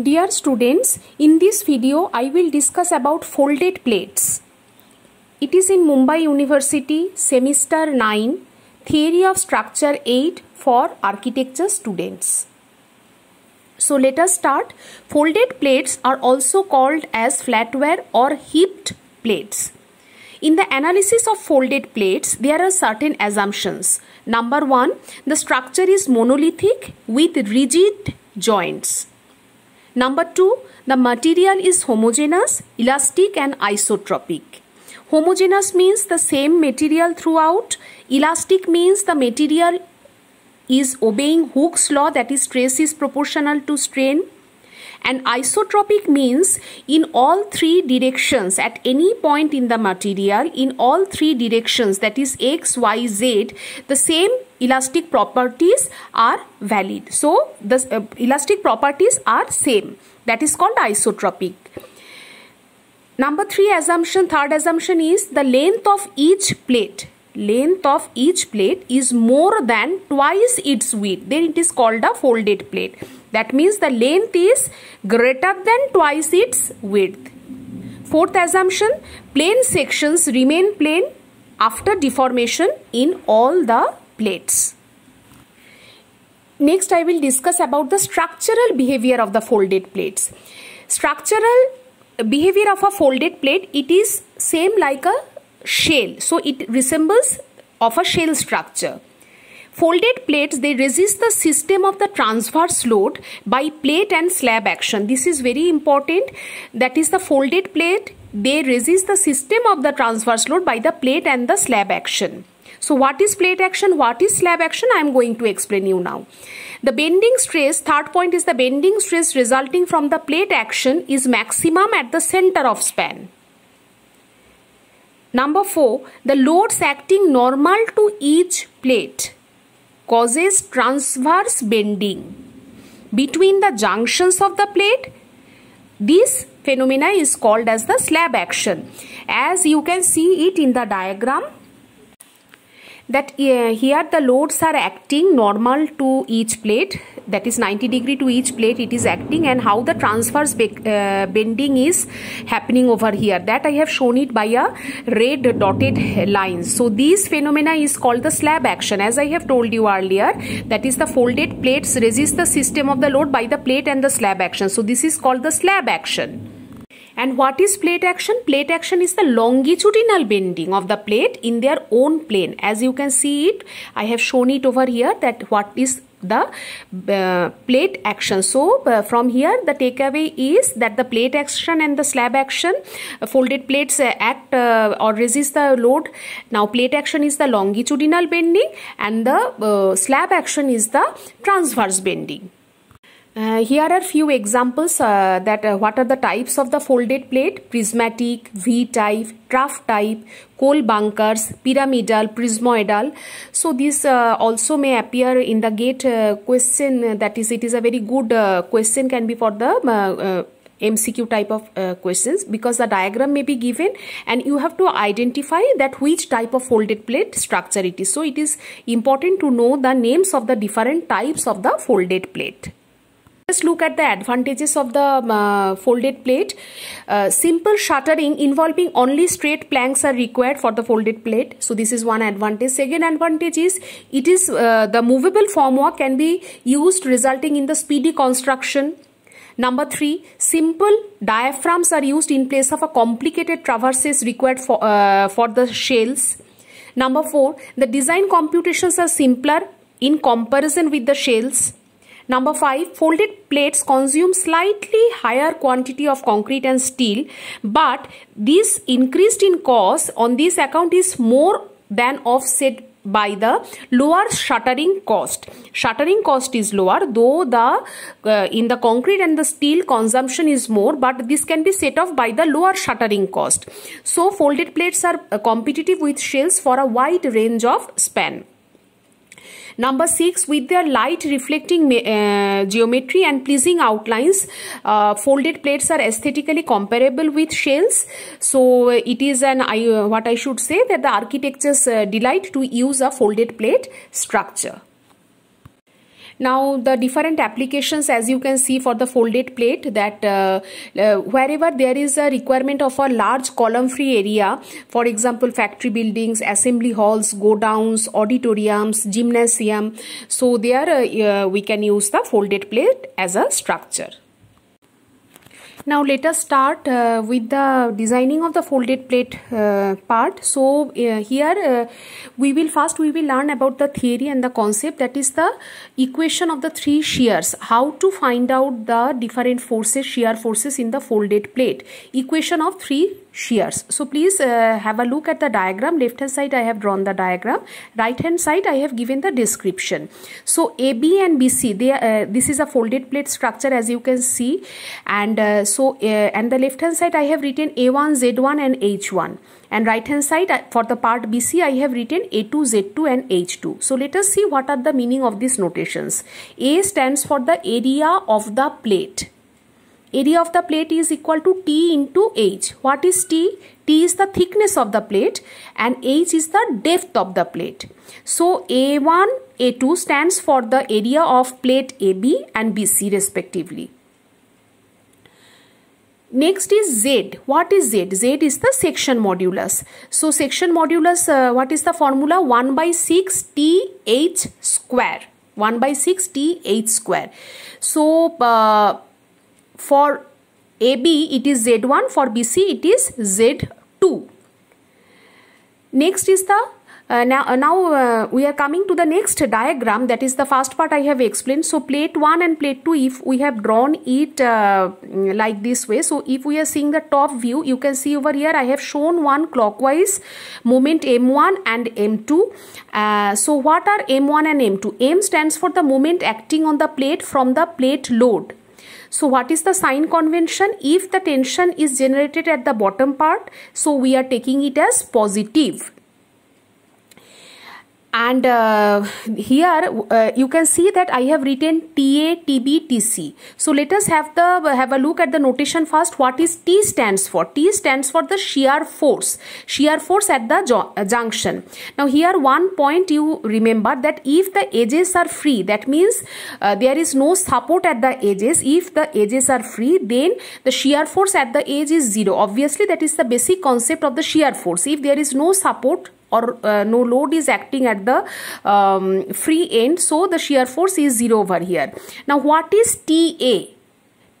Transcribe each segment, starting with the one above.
Dear students, in this video I will discuss about folded plates. It is in Mumbai University semester 9 theory of structure 8 for architecture students. So let us start. Folded plates are also called as flatware or heaped plates. In the analysis of folded plates, there are certain assumptions. Number one, the structure is monolithic with rigid joints. Number two, the material is homogeneous, elastic and isotropic. Homogeneous means the same material throughout. Elastic means the material is obeying Hooke's law that is stress is proportional to strain. And isotropic means in all three directions at any point in the material, in all three directions that is x, y, z, the same elastic properties are valid so the uh, elastic properties are same that is called isotropic number 3 assumption third assumption is the length of each plate length of each plate is more than twice its width then it is called a folded plate that means the length is greater than twice its width fourth assumption plane sections remain plane after deformation in all the plates. Next, I will discuss about the structural behavior of the folded plates. Structural behavior of a folded plate, it is same like a shell. So, it resembles of a shell structure. Folded plates, they resist the system of the transverse load by plate and slab action. This is very important. That is the folded plate, they resist the system of the transverse load by the plate and the slab action. So what is plate action? What is slab action? I am going to explain you now. The bending stress, third point is the bending stress resulting from the plate action is maximum at the center of span. Number 4. The loads acting normal to each plate causes transverse bending between the junctions of the plate. This phenomena is called as the slab action. As you can see it in the diagram that here the loads are acting normal to each plate that is 90 degree to each plate it is acting and how the transverse uh, bending is happening over here that I have shown it by a red dotted lines. So these phenomena is called the slab action as I have told you earlier that is the folded plates resist the system of the load by the plate and the slab action. So this is called the slab action. And what is plate action? Plate action is the longitudinal bending of the plate in their own plane. As you can see it, I have shown it over here that what is the uh, plate action. So uh, from here the takeaway is that the plate action and the slab action, uh, folded plates uh, act uh, or resist the load. Now plate action is the longitudinal bending and the uh, slab action is the transverse bending. Uh, here are few examples uh, that uh, what are the types of the folded plate prismatic v type trough type coal bunkers pyramidal prismoidal so this uh, also may appear in the gate uh, question uh, that is it is a very good question can be for the MCQ type of uh, questions because the diagram may be given and you have to identify that which type of folded plate structure it is. So it is important to know the names of the different types of the folded plate us look at the advantages of the uh, folded plate. Uh, simple shuttering involving only straight planks are required for the folded plate. So this is one advantage. Second advantage is it is uh, the movable formwork can be used resulting in the speedy construction. Number three, simple diaphragms are used in place of a complicated traverses required for, uh, for the shells. Number four, the design computations are simpler in comparison with the shells. Number 5. Folded plates consume slightly higher quantity of concrete and steel but this increased in cost on this account is more than offset by the lower shuttering cost shuttering cost is lower though the uh, in the concrete and the steel consumption is more but this can be set off by the lower shuttering cost so folded plates are uh, competitive with shells for a wide range of span Number six, with their light reflecting uh, geometry and pleasing outlines, uh, folded plates are aesthetically comparable with shells. So it is an I, uh, what I should say that the architects uh, delight to use a folded plate structure. Now the different applications as you can see for the folded plate that uh, uh, wherever there is a requirement of a large column free area for example factory buildings, assembly halls, godowns, auditoriums, gymnasium so there uh, we can use the folded plate as a structure now let us start uh, with the designing of the folded plate uh, part so uh, here uh, we will first we will learn about the theory and the concept that is the equation of the three shears how to find out the different forces shear forces in the folded plate equation of three shears so please uh, have a look at the diagram left hand side i have drawn the diagram right hand side i have given the description so ab and bc they uh, this is a folded plate structure as you can see and uh, so uh, and the left hand side i have written a1 z1 and h1 and right hand side uh, for the part bc i have written a2 z2 and h2 so let us see what are the meaning of these notations a stands for the area of the plate area of the plate is equal to T into H. What is T? T is the thickness of the plate and H is the depth of the plate. So A1, A2 stands for the area of plate AB and BC respectively. Next is Z. What is Z? Z is the section modulus. So section modulus, uh, what is the formula? 1 by six t h square. 1 by six t h square. So uh, for AB it is Z1, for BC it is Z2. Next is the uh, now, uh, now uh, we are coming to the next diagram that is the first part I have explained. So plate 1 and plate 2 if we have drawn it uh, like this way. So if we are seeing the top view you can see over here I have shown one clockwise moment M1 and M2. Uh, so what are M1 and M2? M stands for the moment acting on the plate from the plate load. So what is the sign convention? If the tension is generated at the bottom part, so we are taking it as positive and uh, here uh, you can see that I have written TA, TB, TC. So let us have the have a look at the notation first. What is T stands for? T stands for the shear force. Shear force at the uh, junction. Now here one point you remember that if the edges are free, that means uh, there is no support at the edges. If the edges are free, then the shear force at the edge is zero. Obviously that is the basic concept of the shear force. If there is no support or uh, no load is acting at the um, free end so the shear force is 0 over here. Now what is TA?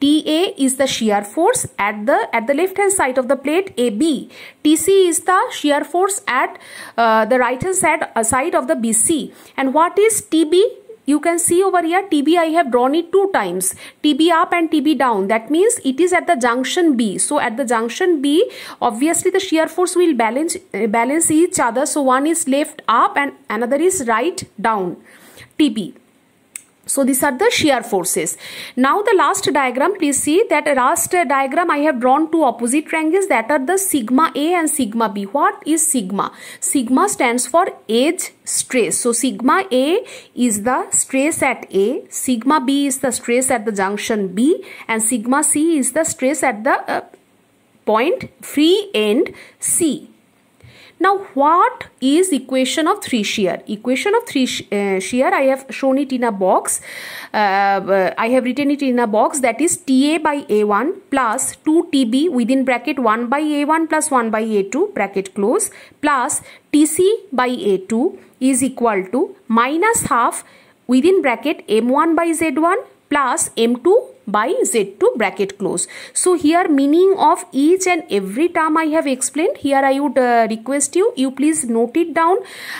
TA is the shear force at the at the left hand side of the plate AB. TC is the shear force at uh, the right hand side, uh, side of the BC. And what is TB? you can see over here TB I have drawn it two times TB up and TB down that means it is at the junction B so at the junction B obviously the shear force will balance uh, balance each other so one is left up and another is right down TB so these are the shear forces. Now the last diagram, please see that last diagram I have drawn two opposite triangles that are the sigma A and sigma B. What is sigma? Sigma stands for edge stress. So sigma A is the stress at A, sigma B is the stress at the junction B and sigma C is the stress at the uh, point free end C. Now what is equation of 3 shear? Equation of 3 sh uh, shear I have shown it in a box. Uh, I have written it in a box that is TA by A1 plus 2TB within bracket 1 by A1 plus 1 by A2 bracket close plus TC by A2 is equal to minus half within bracket M1 by Z1 plus m2 by z2 bracket close. So here meaning of each and every term I have explained. Here I would uh, request you, you please note it down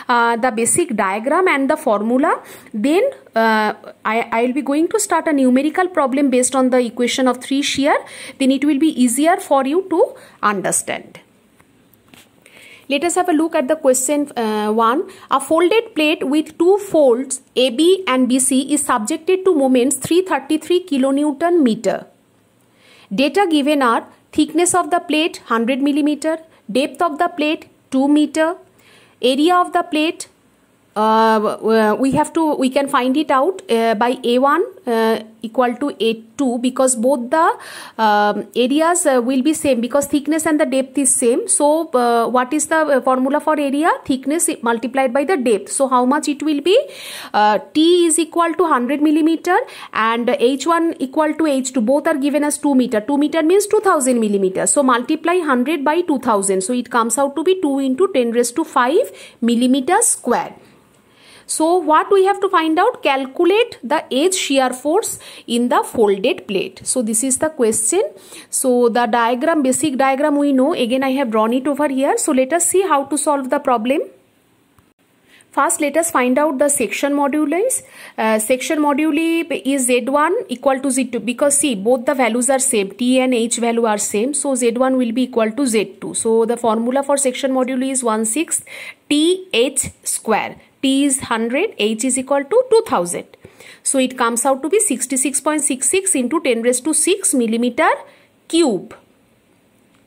uh, the basic diagram and the formula. Then uh, I will be going to start a numerical problem based on the equation of 3 shear. Then it will be easier for you to understand. Let us have a look at the question uh, 1. A folded plate with two folds AB and BC is subjected to moments 333 kilonewton meter. Data given are thickness of the plate 100 millimeter, depth of the plate 2 meter, area of the plate uh, uh we have to we can find it out uh, by a1 uh, equal to h2 because both the um, areas uh, will be same because thickness and the depth is same so uh, what is the uh, formula for area thickness multiplied by the depth so how much it will be uh, t is equal to 100 millimeter and h1 equal to h2 both are given as 2 meter 2 meter means 2000 millimeter so multiply 100 by 2000 so it comes out to be 2 into 10 raised to 5 millimeter square so what we have to find out? Calculate the edge shear force in the folded plate. So this is the question. So the diagram, basic diagram we know. Again I have drawn it over here. So let us see how to solve the problem. First, let us find out the section moduli. Uh, section moduli is Z1 equal to Z2 because see both the values are same. T and H value are same. So Z1 will be equal to Z2. So the formula for section moduli is 1 6 T H square T is 100, H is equal to 2000. So it comes out to be 66.66 into 10 raised to 6 millimeter cube.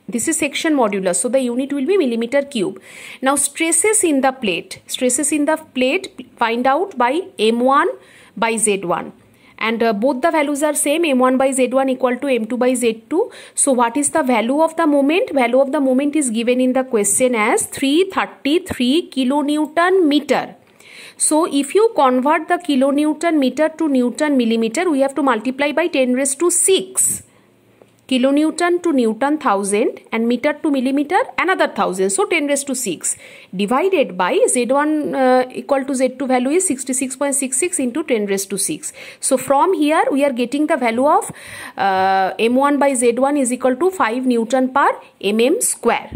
This is section modulus. So the unit will be millimeter cube. Now stresses in the plate. Stresses in the plate find out by M1 by Z1. And uh, both the values are same M1 by Z1 equal to M2 by Z2. So what is the value of the moment? Value of the moment is given in the question as 333 kilonewton meter. So if you convert the kilonewton meter to newton millimeter, we have to multiply by 10 raised to 6 kilonewton to newton 1000 and meter to millimeter another 1000 so 10 raised to 6 divided by z1 uh, equal to z2 value is 66.66 into 10 raised to 6 so from here we are getting the value of uh, m1 by z1 is equal to 5 newton per mm square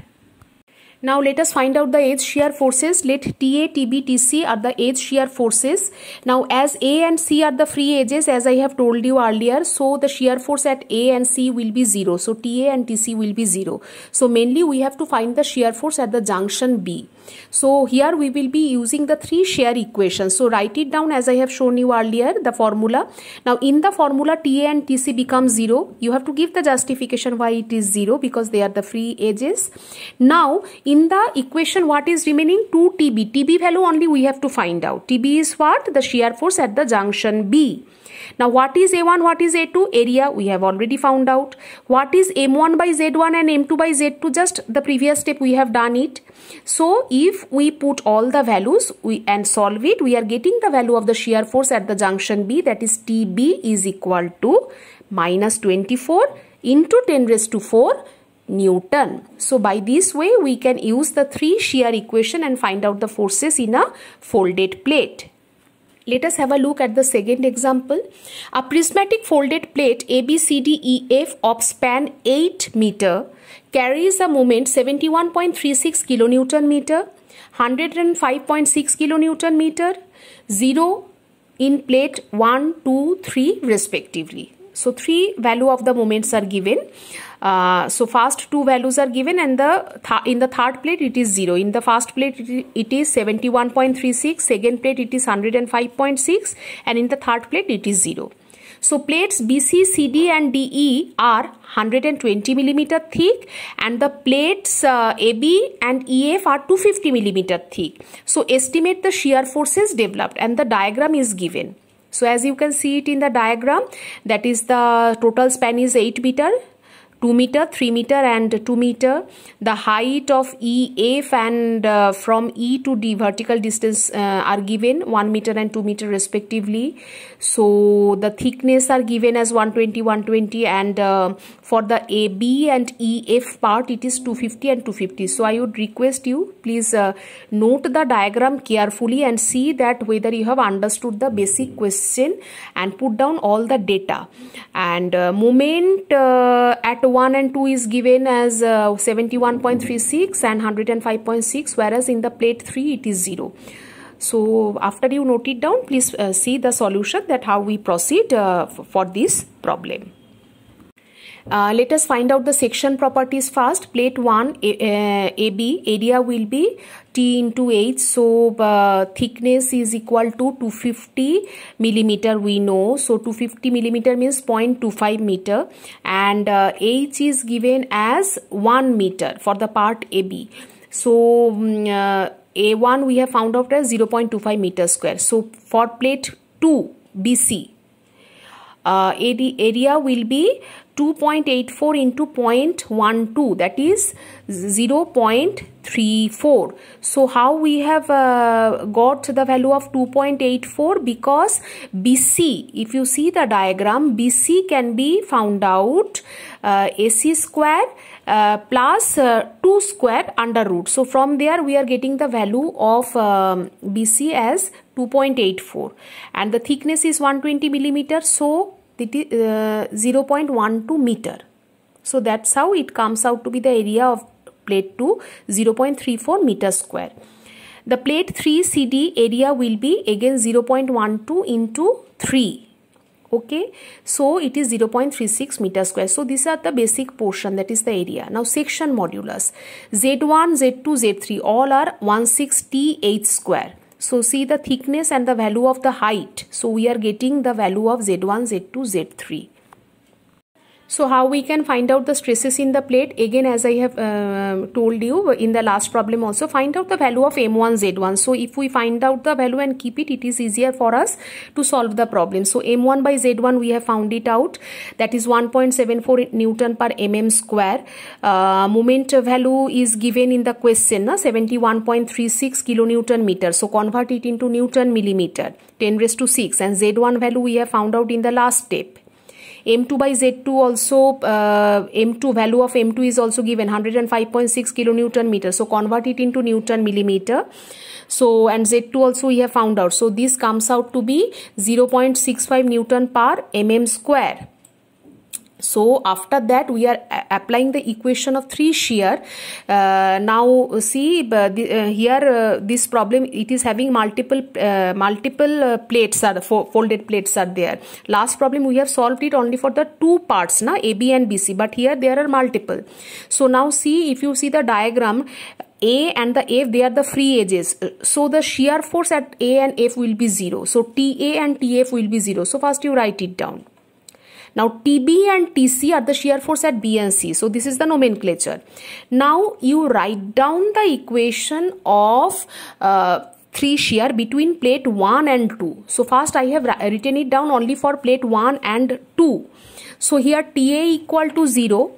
now let us find out the edge shear forces. Let TA, TB, TC are the edge shear forces. Now as A and C are the free edges as I have told you earlier. So the shear force at A and C will be 0. So TA and TC will be 0. So mainly we have to find the shear force at the junction B. So here we will be using the three shear equations. So write it down as I have shown you earlier the formula. Now in the formula TA and TC become 0. You have to give the justification why it is 0 because they are the free edges. Now in the equation what is remaining 2TB. TB value only we have to find out. TB is what? The shear force at the junction B. Now what is A1, what is A2? Area we have already found out. What is M1 by Z1 and M2 by Z2? Just the previous step we have done it. So if we put all the values we and solve it, we are getting the value of the shear force at the junction B that is TB is equal to minus 24 into 10 raised to 4 Newton. So by this way we can use the three shear equation and find out the forces in a folded plate. Let us have a look at the second example. A prismatic folded plate ABCDEF of span 8 meter carries a moment 71.36 kilonewton meter, 105.6 kilonewton meter, 0 in plate 1, 2, 3 respectively. So three value of the moments are given. Uh, so first two values are given and the th in the third plate it is 0. In the first plate it is 71.36, second plate it is 105.6 and in the third plate it is 0. So plates BC, CD and DE are 120 millimeter thick and the plates uh, AB and EF are 250 millimeter thick. So estimate the shear forces developed and the diagram is given so as you can see it in the diagram that is the total span is 8 meter 2 meter 3 meter and 2 meter the height of EF and uh, from E to D vertical distance uh, are given 1 meter and 2 meter respectively so the thickness are given as 120 120 and uh, for the AB and EF part it is 250 and 250 so I would request you please uh, note the diagram carefully and see that whether you have understood the basic question and put down all the data and uh, moment uh, at 1 and 2 is given as uh, 71.36 and 105.6 whereas in the plate 3 it is 0. So after you note it down please uh, see the solution that how we proceed uh, for this problem. Uh, let us find out the section properties first. Plate 1 uh, AB area will be T into H. So uh, thickness is equal to 250 millimeter we know. So 250 millimeter means 0.25 meter and uh, H is given as 1 meter for the part AB. So um, uh, A1 we have found out as 0.25 meter square. So for plate 2 BC uh, area will be 2.84 into 0.12 that is 0 0.34 so how we have uh, got the value of 2.84 because BC if you see the diagram BC can be found out uh, AC square uh, plus, uh, 2 square under root so from there we are getting the value of um, BC as 2.84 and the thickness is 120 millimeter so that is uh, 0.12 meter. So that's how it comes out to be the area of plate 2 0.34 meter square. The plate 3 CD area will be again 0.12 into 3 okay so it is 0.36 meter square so these are the basic portion that is the area now section modulus z1 z2 z3 all are 16t 8 square so see the thickness and the value of the height. So we are getting the value of Z1, Z2, Z3. So how we can find out the stresses in the plate again as I have uh, told you in the last problem also find out the value of M1Z1. So if we find out the value and keep it it is easier for us to solve the problem. So M1 by Z1 we have found it out that is 1.74 Newton per mm square. Uh, moment value is given in the question 71.36 kilonewton meter. So convert it into Newton millimeter 10 raised to 6 and Z1 value we have found out in the last step m2 by z2 also uh, m2 value of m2 is also given 105.6 kilonewton meter so convert it into newton millimeter so and z2 also we have found out so this comes out to be 0.65 newton per mm square so after that we are applying the equation of 3 shear uh, now see uh, the, uh, here uh, this problem it is having multiple uh, multiple uh, plates are folded plates are there last problem we have solved it only for the two parts na ab and bc but here there are multiple so now see if you see the diagram a and the F they are the free edges so the shear force at A and F will be 0 so TA and TF will be 0 so first you write it down now TB and TC are the shear force at B and C. So this is the nomenclature. Now you write down the equation of uh, 3 shear between plate 1 and 2. So first I have written it down only for plate 1 and 2. So here TA equal to 0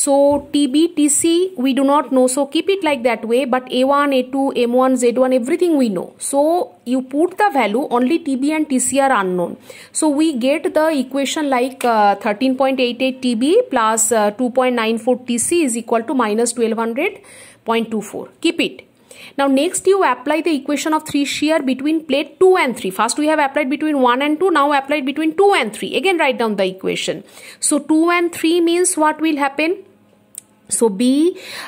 so TB, TC, we do not know. So keep it like that way. But A1, A2, M1, Z1, everything we know. So you put the value only TB and TC are unknown. So we get the equation like 13.88 uh, TB plus uh, 2.94 TC is equal to minus 1200.24. Keep it. Now next you apply the equation of 3 shear between plate 2 and 3. First we have applied between 1 and 2. Now applied between 2 and 3. Again write down the equation. So 2 and 3 means what will happen? so b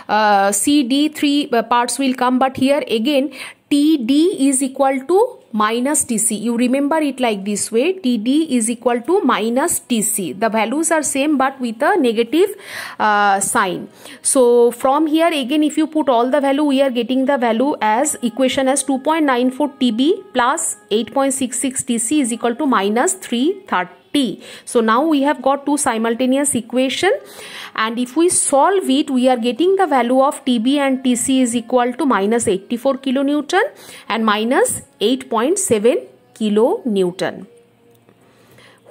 uh, c d three uh, parts will come but here again t d is equal to minus tc you remember it like this way td is equal to minus tc the values are same but with a negative uh, sign so from here again if you put all the value we are getting the value as equation as 2.94 tb plus 8.66 tc is equal to minus 330 t. So now we have got two simultaneous equation and if we solve it we are getting the value of tb and tc is equal to minus 84 kilonewton and minus 8.7 kilonewton.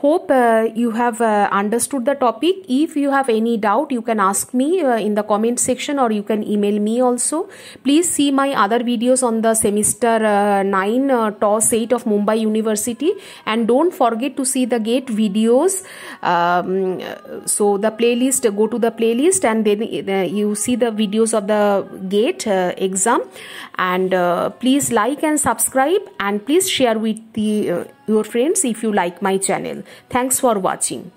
Hope uh, you have uh, understood the topic. If you have any doubt, you can ask me uh, in the comment section or you can email me also. Please see my other videos on the semester uh, 9 uh, TOS 8 of Mumbai University and don't forget to see the GATE videos. Um, so the playlist, go to the playlist and then uh, you see the videos of the GATE uh, exam and please like and subscribe and please share with the your friends if you like my channel. Thanks for watching.